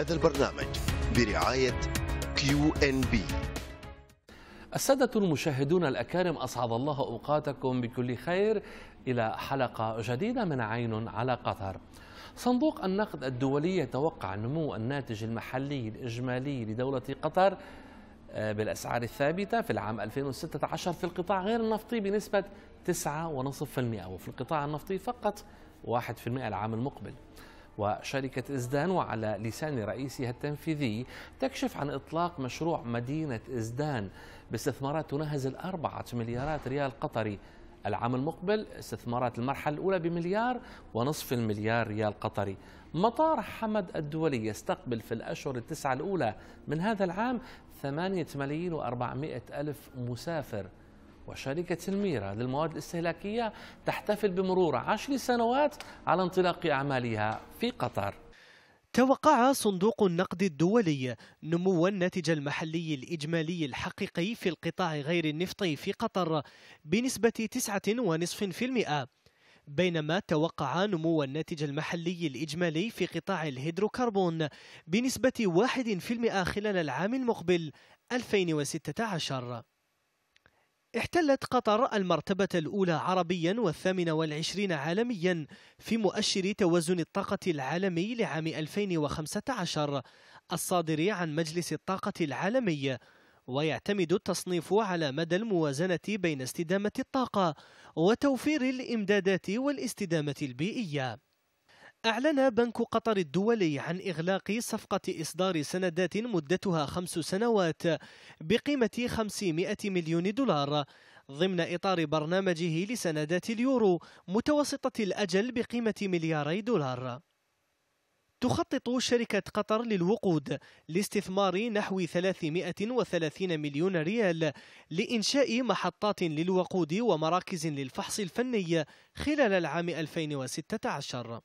هذا البرنامج برعاية كيو ان بي السادة المشاهدون الأكارم أسعد الله أوقاتكم بكل خير إلى حلقة جديدة من عين على قطر صندوق النقد الدولي يتوقع نمو الناتج المحلي الإجمالي لدولة قطر آه، بالأسعار الثابتة في العام 2016 في القطاع غير النفطي بنسبة 9.5% وفي القطاع النفطي فقط 1% العام المقبل وشركة إزدان وعلى لسان رئيسها التنفيذي تكشف عن إطلاق مشروع مدينة إزدان باستثمارات تناهز الأربعة مليارات ريال قطري العام المقبل استثمارات المرحلة الأولى بمليار ونصف المليار ريال قطري مطار حمد الدولي يستقبل في الأشهر التسعة الأولى من هذا العام ثمانية ملايين وأربعمائة ألف مسافر وشركة الميرا للمواد الاستهلاكية تحتفل بمرور عشر سنوات على انطلاق أعمالها في قطر توقع صندوق النقد الدولي نمو الناتج المحلي الإجمالي الحقيقي في القطاع غير النفطي في قطر بنسبة 9.5% بينما توقع نمو الناتج المحلي الإجمالي في قطاع الهيدروكربون بنسبة 1% خلال العام المقبل 2016 احتلت قطر المرتبة الأولى عربيا والثامنة والعشرين عالميا في مؤشر توازن الطاقة العالمي لعام 2015 الصادر عن مجلس الطاقة العالمي ويعتمد التصنيف على مدى الموازنة بين استدامة الطاقة وتوفير الإمدادات والاستدامة البيئية أعلن بنك قطر الدولي عن إغلاق صفقة إصدار سندات مدتها خمس سنوات بقيمة 500 مليون دولار ضمن إطار برنامجه لسندات اليورو متوسطة الأجل بقيمة ملياري دولار تخطط شركة قطر للوقود لاستثمار نحو 330 مليون ريال لإنشاء محطات للوقود ومراكز للفحص الفني خلال العام 2016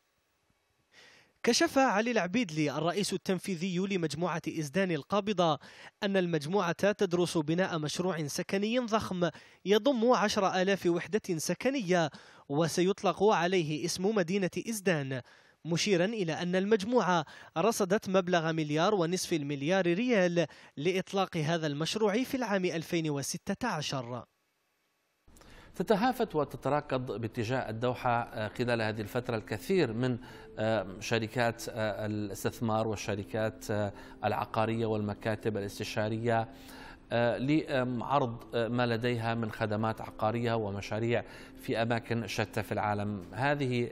كشف علي العبيدلي الرئيس التنفيذي لمجموعة إزدان القابضة أن المجموعة تدرس بناء مشروع سكني ضخم يضم عشر آلاف وحدة سكنية وسيطلق عليه اسم مدينة إزدان مشيرا إلى أن المجموعة رصدت مبلغ مليار ونصف المليار ريال لإطلاق هذا المشروع في العام 2016 تتهافت وتتراكض باتجاه الدوحة آه، خلال هذه الفترة الكثير من آه، شركات آه، الاستثمار والشركات العقارية والمكاتب الاستشارية لعرض ما لديها من خدمات عقارية ومشاريع في أماكن شتى في العالم هذه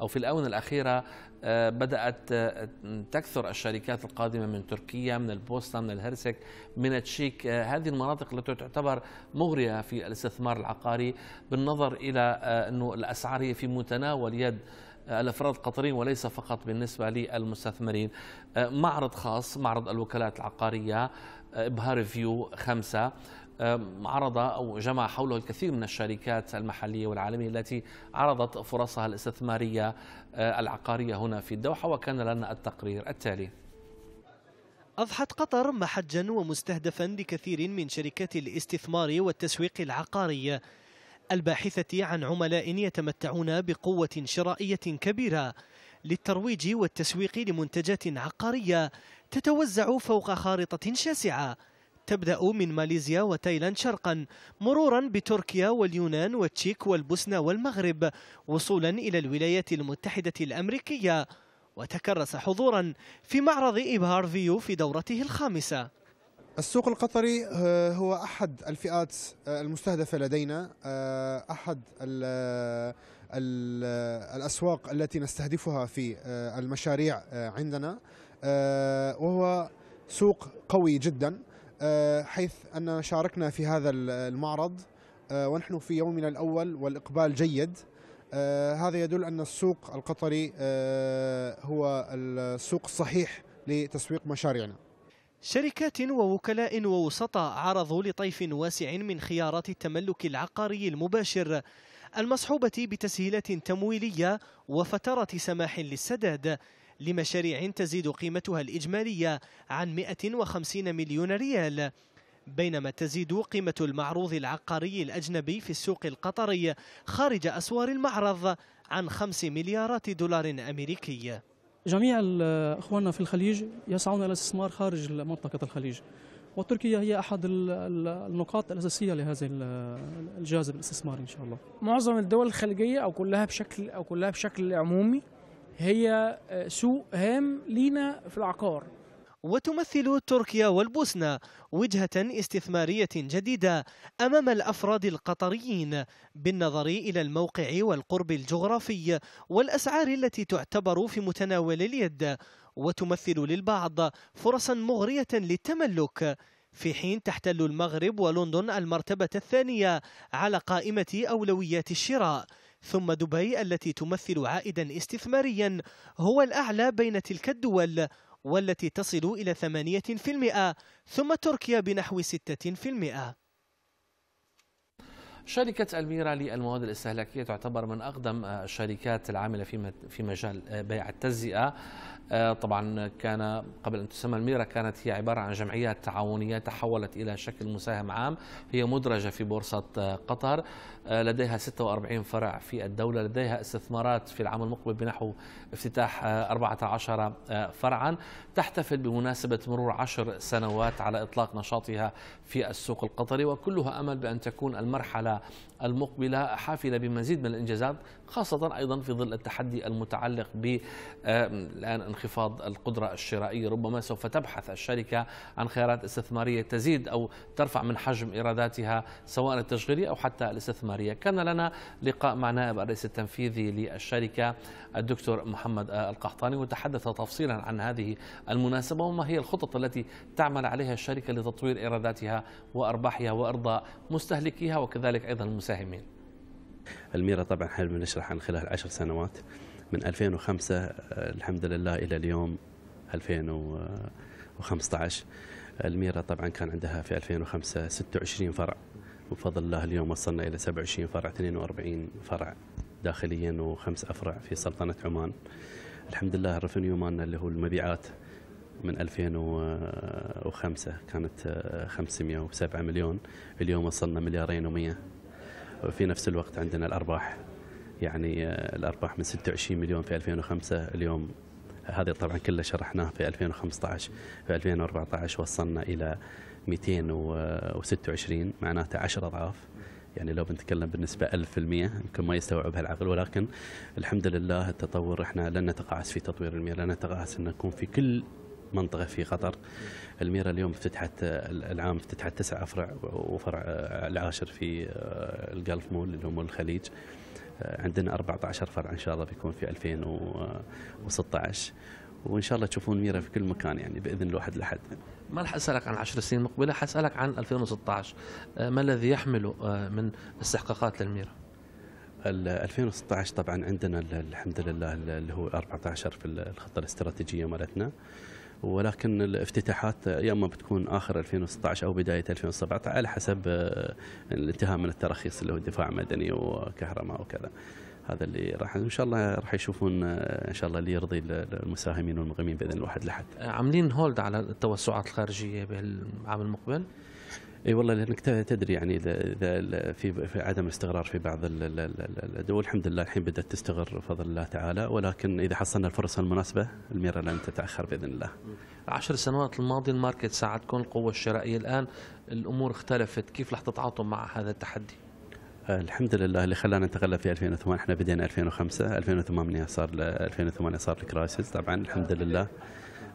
أو في الآونة الأخيرة آه، بدأت آه، تكثر الشركات القادمة من تركيا من البوسنة من الهرسك من التشيك آه، هذه المناطق التي تعتبر مغرية في الاستثمار العقاري بالنظر إلى أنه الأسعار هي في متناول يد الافراد القطريين وليس فقط بالنسبه للمستثمرين معرض خاص معرض الوكالات العقاريه ابها فيو خمسة عرض أو جمع حوله الكثير من الشركات المحلية والعالمية التي عرضت فرصها الاستثمارية أه، العقارية هنا في الدوحة وكان لنا التقرير التالي أضحت قطر محجا ومستهدفا لكثير من شركات الاستثمار والتسويق العقاري الباحثة عن عملاء يتمتعون بقوة شرائية كبيرة للترويج والتسويق لمنتجات عقارية تتوزع فوق خارطة شاسعة تبدأ من ماليزيا وتايلاند شرقا مرورا بتركيا واليونان والتشيك والبوسنة والمغرب وصولا إلى الولايات المتحدة الأمريكية وتكرس حضورا في معرض إبهار فيو في دورته الخامسة السوق القطري آه، هو أحد الفئات آه، المستهدفة لدينا آه، أحد الأسواق التي نستهدفها في المشاريع عندنا وهو سوق قوي جدا آه، حيث أننا شاركنا في هذا المعرض آه، ونحن في يومنا الأول والإقبال جيد آه، هذا يدل أن السوق القطري هو السوق الصحيح لتسويق مشاريعنا شركات ووكلاء ووسطاء عرضوا لطيف واسع من خيارات التملك العقاري المباشر المصحوبة بتسهيلات تمويلية وفترة سماح للسداد لمشاريع تزيد قيمتها الإجمالية عن 150 مليون ريال بينما تزيد قيمة المعروض العقاري الأجنبي في السوق القطري خارج أسوار المعرض عن 5 مليارات دولار أمريكي جميع اخواننا في الخليج يسعون الى الاستثمار خارج منطقه الخليج وتركيا هي احد النقاط الاساسيه لهذا الجاذب الاستثماري ان شاء الله معظم الدول الخليجيه او كلها بشكل او كلها بشكل عمومي هي آه، سوق هام لينا في العقار وتمثل تركيا والبوسنة وجهة استثمارية جديدة أمام الأفراد القطريين بالنظر إلى الموقع والقرب الجغرافي والأسعار التي تعتبر في متناول اليد وتمثل للبعض فرصا مغرية للتملك في حين تحتل المغرب ولندن المرتبة الثانية على قائمة أولويات الشراء ثم دبي التي تمثل عائدا استثماريا هو الأعلى بين تلك الدول والتي تصل إلى 8% ثم تركيا بنحو 6%. شركة الميرا للمواد الاستهلاكية تعتبر من أقدم الشركات العاملة في في مجال بيع التجزئة آه، طبعا كان قبل أن تسمى الميرا كانت هي عبارة عن جمعيات تعاونية تحولت إلى شكل مساهم عام هي مدرجة في بورصة آه، قطر آه، لديها 46 فرع في الدولة لديها استثمارات في العام المقبل بنحو افتتاح 14 آه، آه، فرعا تحتفل بمناسبة مرور عشر سنوات على إطلاق نشاطها في السوق القطري وكلها أمل بأن تكون المرحلة المقبلة حافلة بمزيد من الإنجازات خاصة أيضا في ظل التحدي المتعلق ب الآن انخفاض القدرة الشرائية ربما سوف تبحث الشركة عن خيارات استثمارية تزيد أو ترفع من حجم إيراداتها سواء التشغيلية أو حتى الاستثمارية كان لنا لقاء مع نائب الرئيس التنفيذي للشركة الدكتور محمد آه، القحطاني وتحدث تفصيلا عن هذه المناسبة وما هي الخطط التي تعمل عليها الشركة لتطوير إيراداتها وأرباحها وأرضاء مستهلكيها وكذلك أيضا المستهلكين المساهمين الميرة طبعا احنا نشرح عن خلال عشر سنوات من 2005 الحمد لله إلى اليوم 2015 الميرة طبعا كان عندها في 2005 26 فرع وبفضل الله اليوم وصلنا إلى 27 فرع 42 فرع داخليا وخمس أفرع في سلطنة عمان الحمد لله الرفنيو مالنا اللي هو المبيعات من 2005 كانت 507 مليون اليوم وصلنا مليارين و100 وفي نفس الوقت عندنا الأرباح يعني آه، الأرباح من 26 مليون في 2005 اليوم هذا طبعا كله شرحناه في 2015 في 2014 وصلنا إلى 226 معناته 10 أضعاف يعني لو بنتكلم بالنسبة 1000% يمكن ما يستوعبها العقل ولكن الحمد لله التطور احنا لن نتقاعس في تطوير المياه لن نتقاعس ان نكون في كل منطقه في قطر الميره اليوم افتتحت العام افتتحت تسع افرع وفرع آه، العاشر في آه، الجلف مول اللي هو مول الخليج آه، عندنا 14 فرع ان شاء الله بيكون في 2016 وان شاء الله تشوفون ميرا في كل مكان يعني باذن الواحد لحد ما راح اسالك عن 10 سنين المقبله حاسالك عن 2016 ما الذي يحمله من استحقاقات للميرا 2016 طبعا عندنا الحمد لله اللي هو 14 في الخطه الاستراتيجيه مالتنا ولكن الافتتاحات يا اما بتكون اخر 2016 او بدايه 2017 على حسب آه، الانتهاء من التراخيص اللي هو الدفاع مدني وكهرماء وكذا. هذا اللي راح ان شاء الله راح يشوفون آه، ان شاء الله اللي يرضي المساهمين والمقيمين باذن الواحد لحد. عاملين هولد على التوسعات الخارجيه بالعام المقبل؟ اي والله لانك تدري يعني اذا في عدم استقرار في بعض الدول الحمد لله الحين بدات تستقر بفضل الله تعالى ولكن اذا حصلنا الفرصه المناسبه الميره لن تتاخر باذن الله. عشر سنوات الماضيه الماركت ساعدكم القوه الشرائيه الان الامور اختلفت كيف رح تتعاطوا مع هذا التحدي؟ الحمد لله اللي خلانا نتغلب في 2008 احنا بدينا 2005 2008 صار 2008 صار الكرايسيس طبعا الحمد لله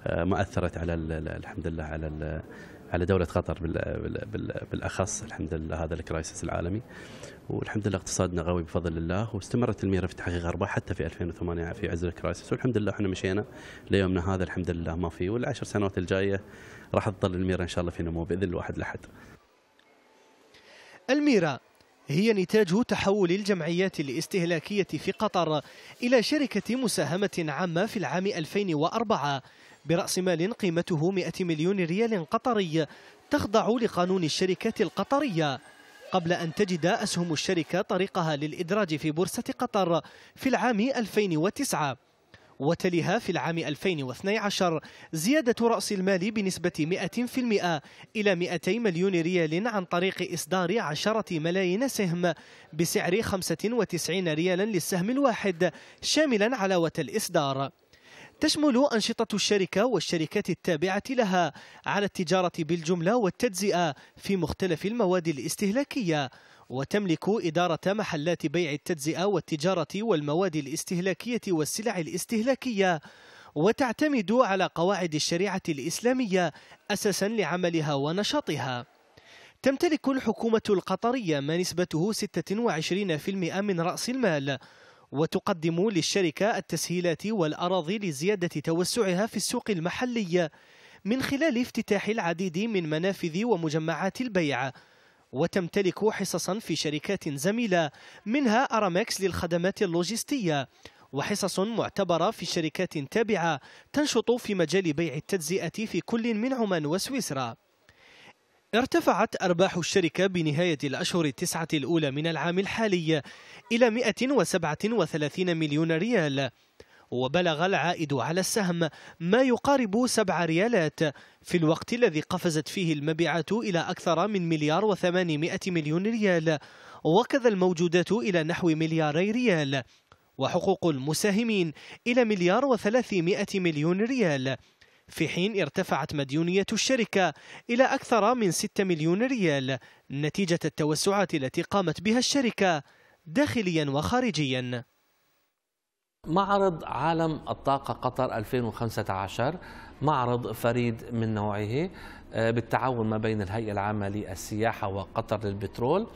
آه، ما اثرت على الحمد لله على على دوله قطر بالاخص الحمد لله هذا الكرايسيس العالمي والحمد لله اقتصادنا قوي بفضل الله واستمرت الميره في تحقيق ارباح حتى في 2008 في عز الكرايسيس والحمد لله احنا مشينا ليومنا هذا الحمد لله ما فيه والعشر سنوات الجايه راح تظل الميره ان شاء الله في نمو باذن الواحد الاحد. الميرة هي نتاج تحول الجمعيات الاستهلاكية في قطر إلى شركة مساهمة عامة في العام 2004 برأس مال قيمته 100 مليون ريال قطري تخضع لقانون الشركات القطرية قبل أن تجد أسهم الشركة طريقها للإدراج في بورصة قطر في العام 2009 وتلها في العام 2012 زيادة رأس المال بنسبة 100% إلى 200 مليون ريال عن طريق إصدار 10 ملايين سهم بسعر 95 ريالا للسهم الواحد شاملا علاوة الإصدار تشمل أنشطة الشركة والشركات التابعة لها على التجارة بالجملة والتجزئة في مختلف المواد الاستهلاكية وتملك إدارة محلات بيع التجزئة والتجارة والمواد الاستهلاكية والسلع الاستهلاكية وتعتمد على قواعد الشريعة الإسلامية أساسا لعملها ونشاطها تمتلك الحكومة القطرية ما نسبته 26% من رأس المال وتقدم للشركة التسهيلات والأراضي لزيادة توسعها في السوق المحلية من خلال افتتاح العديد من منافذ ومجمعات البيع وتمتلك حصصا في شركات زميلة منها أرامكس للخدمات اللوجستية وحصص معتبرة في شركات تابعة تنشط في مجال بيع التجزئة في كل من عمان وسويسرا ارتفعت أرباح الشركة بنهاية الأشهر التسعة الأولى من العام الحالي إلى 137 مليون ريال وبلغ العائد على السهم ما يقارب سبع ريالات في الوقت الذي قفزت فيه المبيعات إلى أكثر من مليار وثمانمائة مليون ريال وكذا الموجودات إلى نحو ملياري ريال وحقوق المساهمين إلى مليار وثلاثمائة مليون ريال في حين ارتفعت مديونية الشركة إلى أكثر من 6 مليون ريال نتيجة التوسعات التي قامت بها الشركة داخليا وخارجيا معرض عالم الطاقة قطر 2015 معرض فريد من نوعه آه، بالتعاون ما بين الهيئة العامة للسياحة وقطر للبترول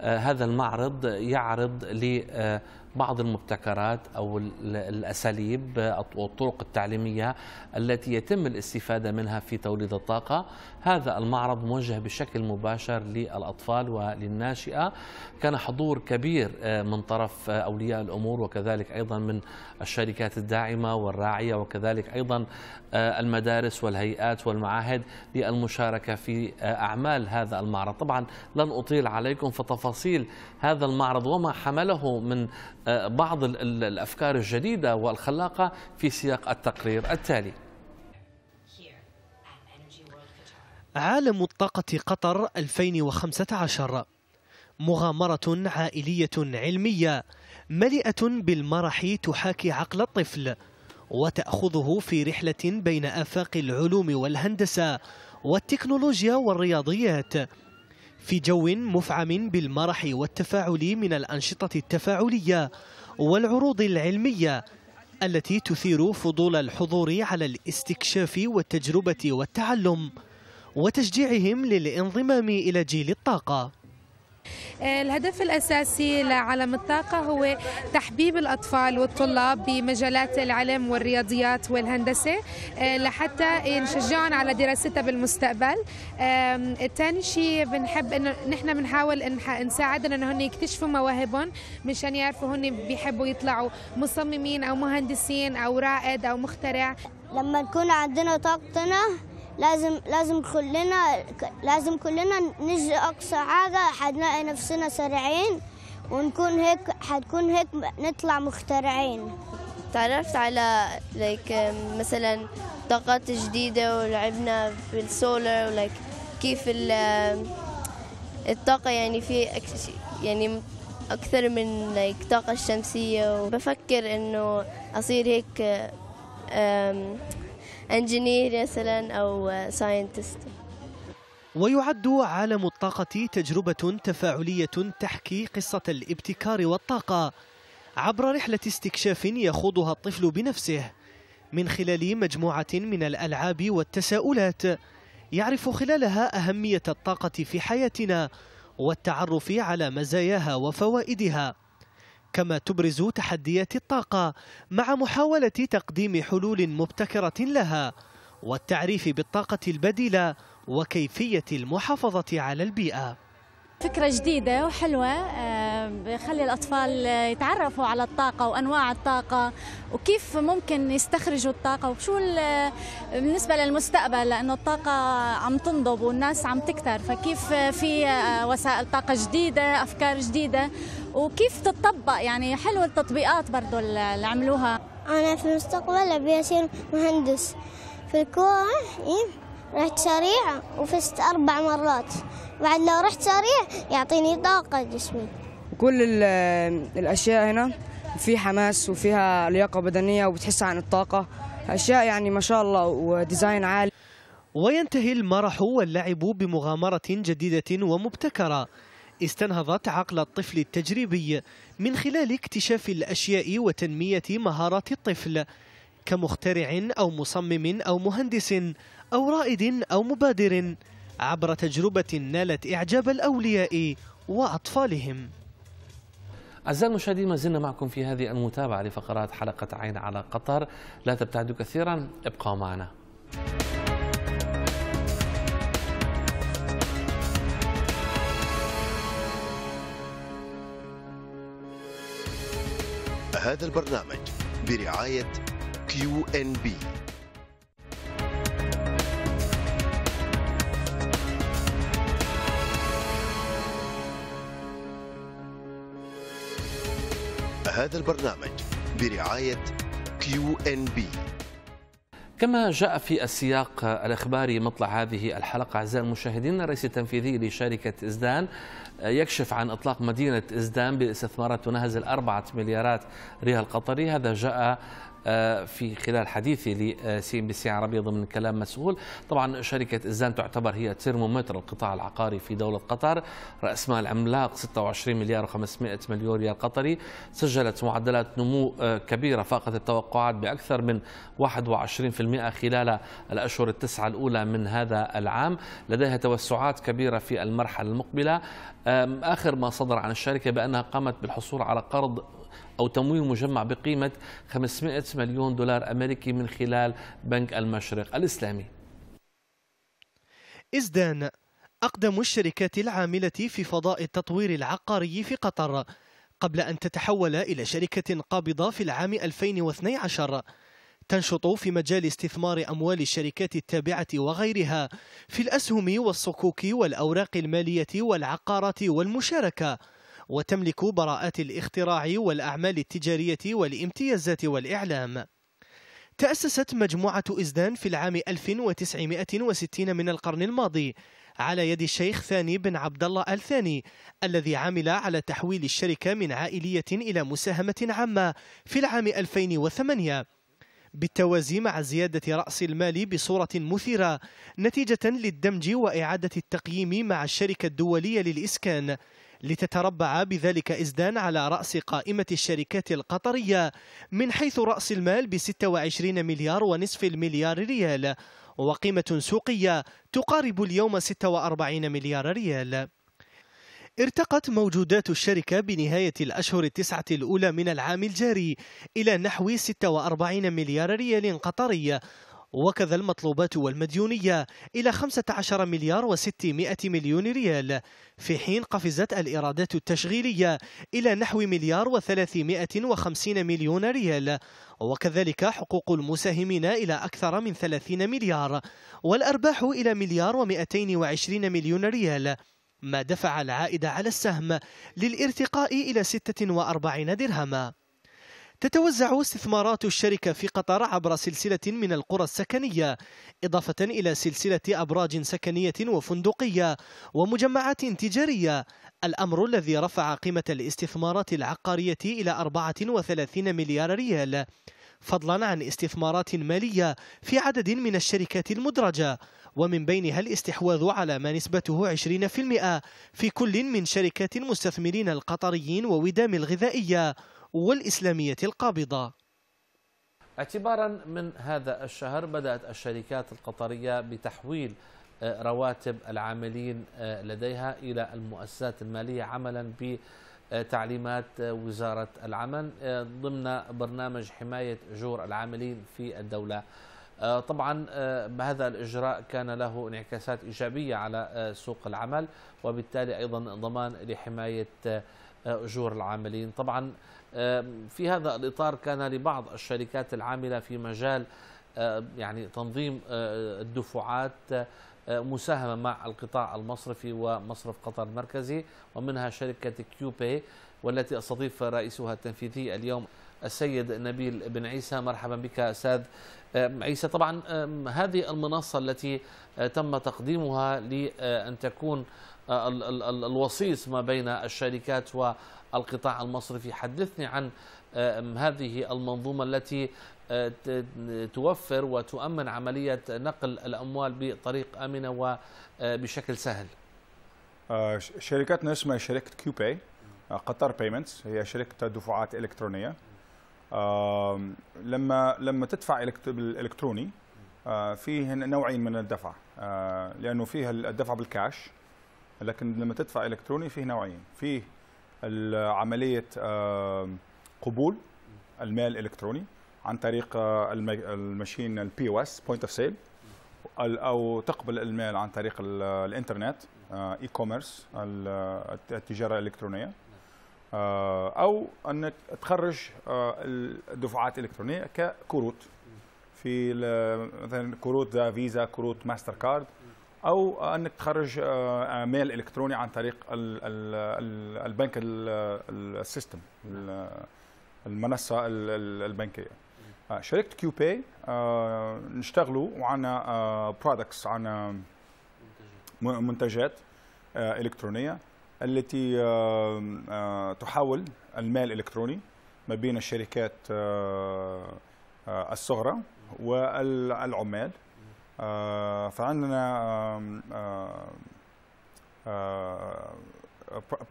آه، هذا المعرض يعرض آه، بعض المبتكرات أو الأساليب أو الطرق التعليمية التي يتم الاستفادة منها في توليد الطاقة هذا المعرض موجه بشكل مباشر للأطفال وللناشئة كان حضور كبير آه، من طرف آه، أولياء الأمور وكذلك أيضا من الشركات الداعمة والراعية وكذلك أيضا آه، المدارس والهيئات والمعاهد للمشاركة في أعمال هذا المعرض طبعا لن أطيل عليكم فتفاصيل هذا المعرض وما حمله من آه، بعض الافكار الجديده والخلاقه في سياق التقرير التالي عالم الطاقة قطر 2015 مغامرة عائلية علمية مليئة بالمرح تحاكي عقل الطفل وتأخذه في رحلة بين آفاق العلوم والهندسة والتكنولوجيا والرياضيات في جو مفعم بالمرح والتفاعل من الأنشطة التفاعلية والعروض العلمية التي تثير فضول الحضور على الاستكشاف والتجربة والتعلم وتشجيعهم للانضمام إلى جيل الطاقة الهدف الأساسي لعالم الطاقة هو تحبيب الأطفال والطلاب بمجالات العلم والرياضيات والهندسة آه، لحتى نشجعهم على دراستها بالمستقبل الثاني شيء بنحب إنه نحن بنحاول نساعدهم إنه هن يكتشفوا مواهبهم مشان يعرفوا هن بيحبوا يطلعوا مصممين أو مهندسين أو رائد أو مخترع لما نكون عندنا طاقتنا لازم لازم كلنا لازم كلنا نجري اقصى حاجه حنلاقي نفسنا سريعين ونكون هيك حتكون هيك نطلع مخترعين تعرفت على لايك مثلا طاقات جديدة ولعبنا بالسولر ولايك كيف الطاقة يعني في يعني أكثر من لايك طاقة الشمسية وبفكر إنه أصير هيك انجينير مثلا او ساينتست ويعد عالم الطاقة تجربة تفاعلية تحكي قصة الابتكار والطاقة عبر رحلة استكشاف يخوضها الطفل بنفسه من خلال مجموعة من الألعاب والتساؤلات يعرف خلالها أهمية الطاقة في حياتنا والتعرف على مزاياها وفوائدها كما تبرز تحديات الطاقة مع محاولة تقديم حلول مبتكرة لها والتعريف بالطاقة البديلة وكيفية المحافظة على البيئة فكرة جديدة وحلوة آه، بخلي الأطفال يتعرفوا على الطاقة وأنواع الطاقة وكيف ممكن يستخرجوا الطاقة وشو بالنسبة للمستقبل لأنه الطاقة عم تنضب والناس عم تكتر فكيف في وسائل طاقة جديدة أفكار جديدة وكيف تتطبق يعني حلو التطبيقات برضو اللي عملوها أنا في المستقبل أبي أصير مهندس في الكورة رحت سريع وفزت أربع مرات بعد لو رحت سريع يعطيني طاقة جسمي كل الاشياء هنا في حماس وفيها لياقه بدنيه وبتحس عن الطاقه اشياء يعني ما شاء الله وديزاين عالي وينتهي المرح واللعب بمغامره جديده ومبتكره استنهضت عقل الطفل التجريبي من خلال اكتشاف الاشياء وتنميه مهارات الطفل كمخترع او مصمم او مهندس او رائد او مبادر عبر تجربه نالت اعجاب الاولياء واطفالهم أعزائي المشاهدين ما زلنا معكم في هذه المتابعة لفقرات حلقة عين على قطر لا تبتعدوا كثيرا ابقوا معنا هذا البرنامج برعاية كيو ان بي هذا البرنامج برعاية كيو ان بي كما جاء في السياق الإخباري مطلع هذه الحلقة أعزائي المشاهدين الرئيس التنفيذي لشركة إزدان آه، يكشف عن إطلاق مدينة إزدان باستثمارات تناهز الأربعة مليارات ريال قطري هذا جاء آه، في خلال حديثي لسي ام آه، بي سي عربي ضمن كلام مسؤول طبعا شركه الزان تعتبر هي ترمومتر القطاع العقاري في دوله قطر راس مال عملاق 26 مليار و500 مليون ريال قطري سجلت معدلات نمو آه، كبيره فاقت التوقعات باكثر من 21% خلال الاشهر التسعه الاولى من هذا العام لديها توسعات كبيره في المرحله المقبله اخر ما صدر عن الشركه بانها قامت بالحصول على قرض أو تمويل مجمع بقيمة 500 مليون دولار أمريكي من خلال بنك المشرق الإسلامي إزدان أقدم الشركات العاملة في فضاء التطوير العقاري في قطر قبل أن تتحول إلى شركة قابضة في العام 2012 تنشط في مجال استثمار أموال الشركات التابعة وغيرها في الأسهم والصكوك والأوراق المالية والعقارات والمشاركة وتملك براءات الاختراع والأعمال التجارية والامتيازات والإعلام تأسست مجموعة إزدان في العام 1960 من القرن الماضي على يد الشيخ ثاني بن عبد الله آل ثاني الذي عمل على تحويل الشركة من عائلية إلى مساهمة عامة في العام 2008 بالتوازي مع زيادة رأس المال بصورة مثيرة نتيجة للدمج وإعادة التقييم مع الشركة الدولية للإسكان لتتربع بذلك إزدان على رأس قائمة الشركات القطرية من حيث رأس المال ب 26 مليار ونصف المليار ريال وقيمة سوقية تقارب اليوم 46 مليار ريال ارتقت موجودات الشركة بنهاية الأشهر التسعة الأولى من العام الجاري إلى نحو 46 مليار ريال قطري وكذا المطلوبات والمديونية إلى 15 مليار و600 مليون ريال في حين قفزت الإيرادات التشغيلية إلى نحو مليار و350 مليون ريال وكذلك حقوق المساهمين إلى أكثر من 30 مليار والأرباح إلى مليار و220 مليون ريال ما دفع العائد على السهم للارتقاء إلى 46 درهماً تتوزع استثمارات الشركة في قطر عبر سلسلة من القرى السكنية إضافة إلى سلسلة أبراج سكنية وفندقية ومجمعات تجارية الأمر الذي رفع قيمة الاستثمارات العقارية إلى 34 مليار ريال فضلا عن استثمارات مالية في عدد من الشركات المدرجة ومن بينها الاستحواذ على ما نسبته 20% في كل من شركات المستثمرين القطريين وودام الغذائية والإسلامية القابضة اعتبارا من هذا الشهر بدأت الشركات القطرية بتحويل آه، رواتب العاملين آه، لديها إلى المؤسسات المالية عملا بتعليمات آه، وزارة العمل ضمن برنامج حماية أجور العاملين في الدولة طبعا هذا الإجراء كان له انعكاسات إيجابية على سوق العمل وبالتالي أيضا ضمان لحماية أجور العاملين طبعا في هذا الإطار كان لبعض الشركات العاملة في مجال يعني تنظيم الدفعات مساهمة مع القطاع المصرفي ومصرف قطر المركزي ومنها شركة كيوبي والتي استضيف رئيسها التنفيذي اليوم السيد نبيل بن عيسى مرحبا بك استاذ عيسى طبعا هذه المنصه التي آه، تم تقديمها لان تكون آه، الوصيص ما بين الشركات والقطاع المصرفي حدثني عن آه، هذه المنظومة التي آه، توفر وتؤمن عملية نقل الأموال بطريق آمنة وبشكل سهل شركتنا اسمها شركة كيوباي قطر بيمنتس هي شركة دفعات إلكترونية لما لما تدفع بالإلكتروني فيه نوعين من الدفع لأنه فيها الدفع بالكاش لكن لما تدفع الكتروني فيه نوعين فيه عمليه قبول المال الالكتروني عن طريق المشين البي او اس بوينت اوف سيل او تقبل المال عن طريق الانترنت اي آه، كوميرس التجاره الالكترونيه آه، او انك تخرج آه، الدفعات الالكترونيه ككروت في مثلا كروت فيزا كروت ماستر كارد او انك تخرج آه، مال الكتروني عن طريق البنك السيستم المنصه البنكيه آه، شركه كيو باي آه، نشتغلوا وعنا برودكتس عنا منتجات الكترونيه التي تحول المال الالكتروني ما بين الشركات الصغرى والعمال آه، فعندنا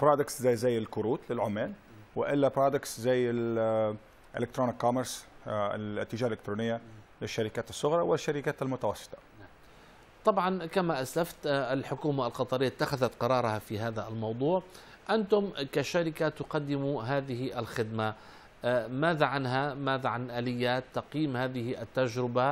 برودكتس آه، آه، زي زي الكروت للعمال والا برودكتس زي الالكترونيك كوميرس التجاره الالكترونيه للشركات الصغرى والشركات المتوسطه طبعا كما اسلفت الحكومه القطريه اتخذت قرارها في هذا الموضوع انتم كشركه تقدموا هذه الخدمه آه، ماذا عنها ماذا عن آليات تقييم هذه التجربة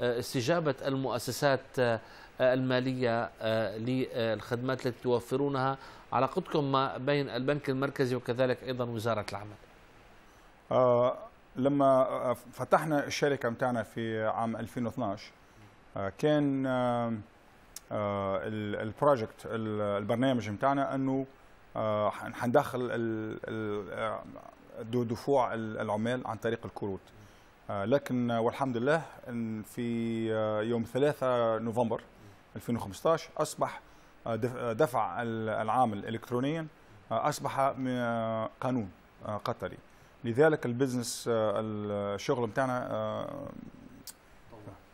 آه، استجابة المؤسسات آه، المالية للخدمات التي توفرونها علاقتكم ما بين البنك المركزي وكذلك أيضا وزارة العمل لما فتحنا الشركة متاعنا في عام 2012 كان البروجكت البرنامج متاعنا أنه حندخل دفوع العمال عن طريق الكروت آه، لكن آه، والحمد لله ان في آه، يوم 3 نوفمبر 2015 اصبح دفع العامل الكترونيا اصبح قانون قطري لذلك البزنس الشغل بتاعنا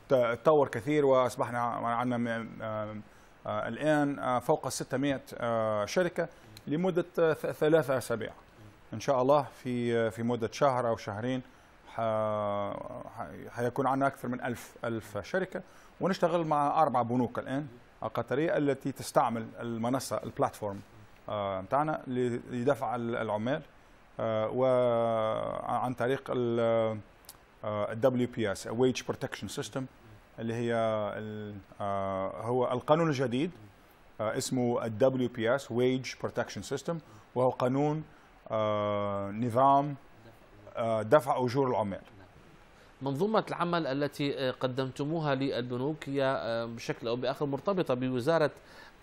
تطور كثير واصبحنا عندنا الان فوق 600 شركه لمده ثلاثة اسابيع ان شاء الله في في مده شهر او شهرين حيكون عندنا اكثر من 1000 1000 شركه ونشتغل مع اربع بنوك الان القطريه التي تستعمل المنصه البلاتفورم آه، بتاعنا لدفع العمال آه، وعن طريق ال دبليو بي اس ويج بروتكشن سيستم اللي هي آه، هو القانون الجديد اسمه الدبليو بي اس ويج بروتكشن سيستم وهو قانون آه، نظام آه، دفع أجور العمال منظومة العمل التي آه، قدمتموها للبنوك هي بشكل أو بآخر مرتبطة بوزارة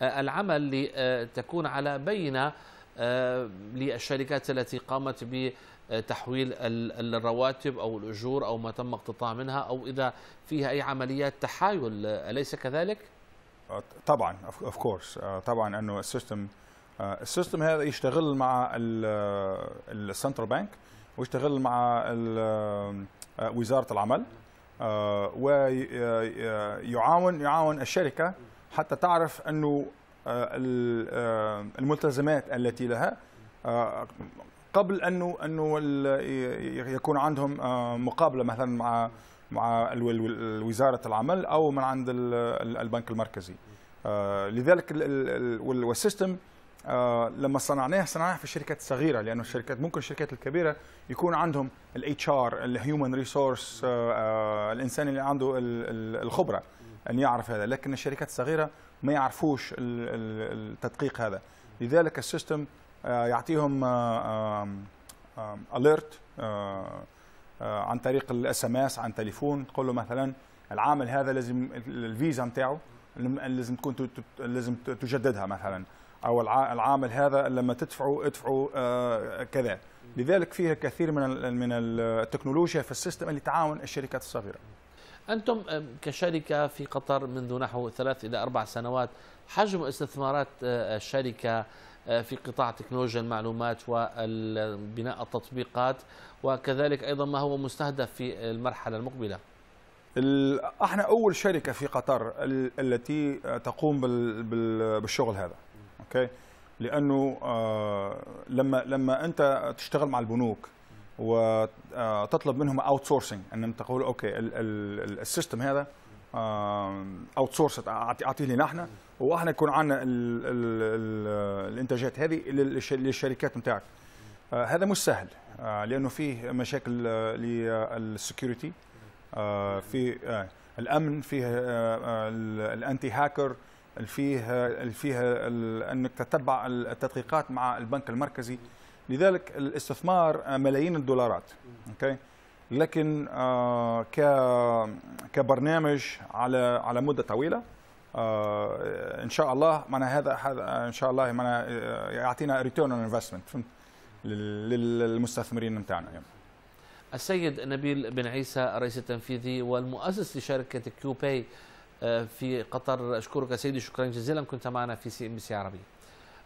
العمل لتكون على بينة للشركات التي قامت بتحويل الرواتب أو الأجور أو ما تم اقتطاع منها أو إذا فيها أي عمليات تحايل أليس كذلك؟ طبعا اوف كورس طبعا انه السيستم آه، السيستم هذا يشتغل مع السنترال بانك آه، ويشتغل مع آه، وزاره العمل ويعاون يعاون الشركه حتى تعرف انه الملتزمات التي لها قبل انه انه يكون عندهم مقابله مثلا مع مع وزاره العمل او من عند البنك المركزي لذلك والسيستم آه لما صنعناها صنعناها في شركات صغيره لانه الشركات ممكن الشركات الكبيره يكون عندهم الاتش ار الهيومن ريسورس الانسان اللي عنده الخبره ان يعرف هذا لكن الشركات الصغيره ما يعرفوش التدقيق هذا لذلك السيستم آه يعطيهم اليرت آه،, آه،, آه عن طريق الاس ام اس عن تليفون تقول له مثلا العامل هذا لازم الفيزا نتاعو لازم تكون لازم تجددها مثلا او العامل هذا لما تدفعوا ادفعوا آه، كذا لذلك فيها كثير من من التكنولوجيا في السيستم اللي تعاون الشركات الصغيره انتم كشركه في قطر منذ نحو ثلاث الى اربع سنوات حجم استثمارات آه، الشركه آه، في قطاع تكنولوجيا المعلومات وبناء التطبيقات وكذلك ايضا ما هو مستهدف في المرحله المقبله احنا اول شركه في قطر التي تقوم بالشغل هذا اوكي لانه آه، لما لما انت تشتغل مع البنوك وتطلب آه، منهم اوت سورسنج ان تقول اوكي السيستم هذا اوت آه، سورس اعطيه لنا احنا واحنا يكون عندنا الانتاجات هذه للشركات نتاعك هذا مش سهل لانه فيه مشاكل للسكيورتي في الامن فيه الانتي هاكر اللي فيه اللي فيها انك تتبع التدقيقات مع البنك المركزي لذلك الاستثمار ملايين الدولارات اوكي لكن آه، ك كبرنامج على على مده طويله آه، ان شاء الله معنا هذا ان شاء الله معنا آه، يعطينا ريتيرن اون انفستمنت فهمت للمستثمرين نتاعنا السيد نبيل بن عيسى الرئيس التنفيذي والمؤسس لشركه كيوباي في قطر أشكرك سيدي شكرا جزيلا كنت معنا في سي ام بي سي عربي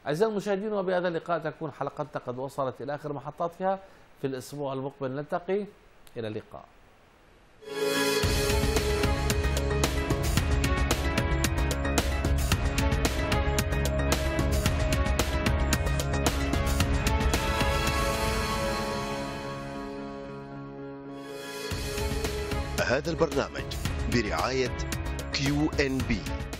أعزائي المشاهدين وبهذا اللقاء تكون حلقتنا قد وصلت إلى آخر محطاتها في الأسبوع المقبل نلتقي إلى اللقاء هذا البرنامج برعاية QNB.